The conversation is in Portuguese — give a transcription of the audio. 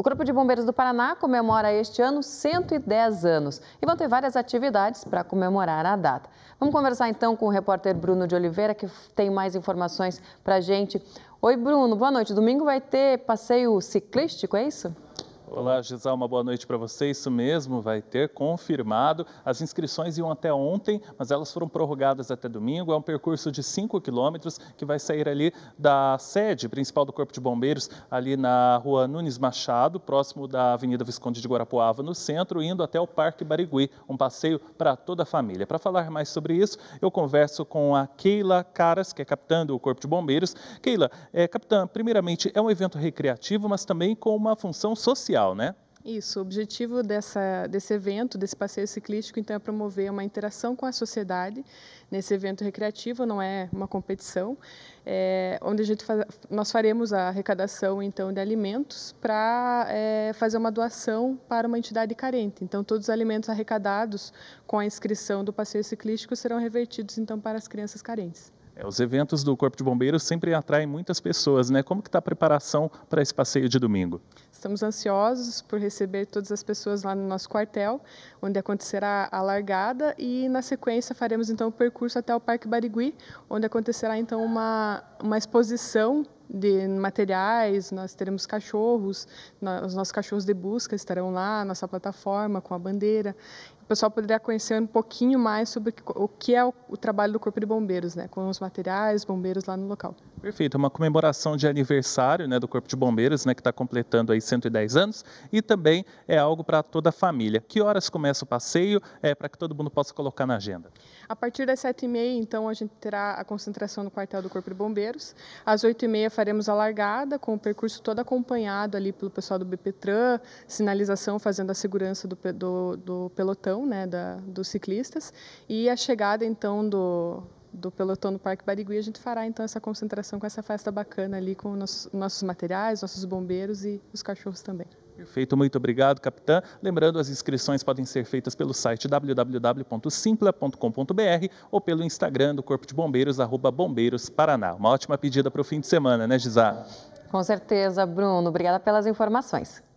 O Corpo de Bombeiros do Paraná comemora este ano 110 anos e vão ter várias atividades para comemorar a data. Vamos conversar então com o repórter Bruno de Oliveira, que tem mais informações para a gente. Oi, Bruno, boa noite. Domingo vai ter passeio ciclístico, é isso? Olá, Gisal, uma boa noite para você. Isso mesmo, vai ter confirmado. As inscrições iam até ontem, mas elas foram prorrogadas até domingo. É um percurso de 5 quilômetros que vai sair ali da sede principal do Corpo de Bombeiros, ali na rua Nunes Machado, próximo da Avenida Visconde de Guarapuava, no centro, indo até o Parque Barigui. Um passeio para toda a família. Para falar mais sobre isso, eu converso com a Keila Caras, que é capitã do Corpo de Bombeiros. Keila, é, capitã, primeiramente, é um evento recreativo, mas também com uma função social social, né? Isso, o objetivo dessa, desse evento, desse passeio ciclístico, então, é promover uma interação com a sociedade nesse evento recreativo, não é uma competição, é, onde a gente faz, nós faremos a arrecadação, então, de alimentos para é, eh, fazer uma doação para uma entidade carente. Então, todos os alimentos arrecadados com a inscrição do passeio ciclístico serão revertidos, então, para as crianças carentes. É, os eventos do Corpo de Bombeiros sempre atraem muitas pessoas, né? Como que está a preparação para esse passeio de domingo? Estamos ansiosos por receber todas as pessoas lá no nosso quartel, onde acontecerá a largada e na sequência faremos então o percurso até o Parque Barigui, onde acontecerá então uma, uma exposição de materiais, nós teremos cachorros, os nossos cachorros de busca estarão lá, nossa plataforma com a bandeira. O pessoal poderá conhecer um pouquinho mais sobre o que é o, o trabalho do Corpo de Bombeiros, né, com os materiais, bombeiros lá no local. Perfeito, é uma comemoração de aniversário né, do Corpo de Bombeiros, né, que está completando aí 110 anos, e também é algo para toda a família. Que horas começa o passeio, é, para que todo mundo possa colocar na agenda? A partir das 7h30, então, a gente terá a concentração no quartel do Corpo de Bombeiros. Às 8h30 faremos a largada, com o percurso todo acompanhado ali pelo pessoal do BPTran, sinalização fazendo a segurança do, do, do pelotão, né, da, dos ciclistas, e a chegada, então, do do pelotão no Parque Barigui, a gente fará então essa concentração com essa festa bacana ali com nossos materiais, nossos bombeiros e os cachorros também. Perfeito, muito obrigado, capitã. Lembrando, as inscrições podem ser feitas pelo site www.simpla.com.br ou pelo Instagram do Corpo de Bombeiros, arroba Bombeiros Paraná. Uma ótima pedida para o fim de semana, né, Gisá? Com certeza, Bruno. Obrigada pelas informações.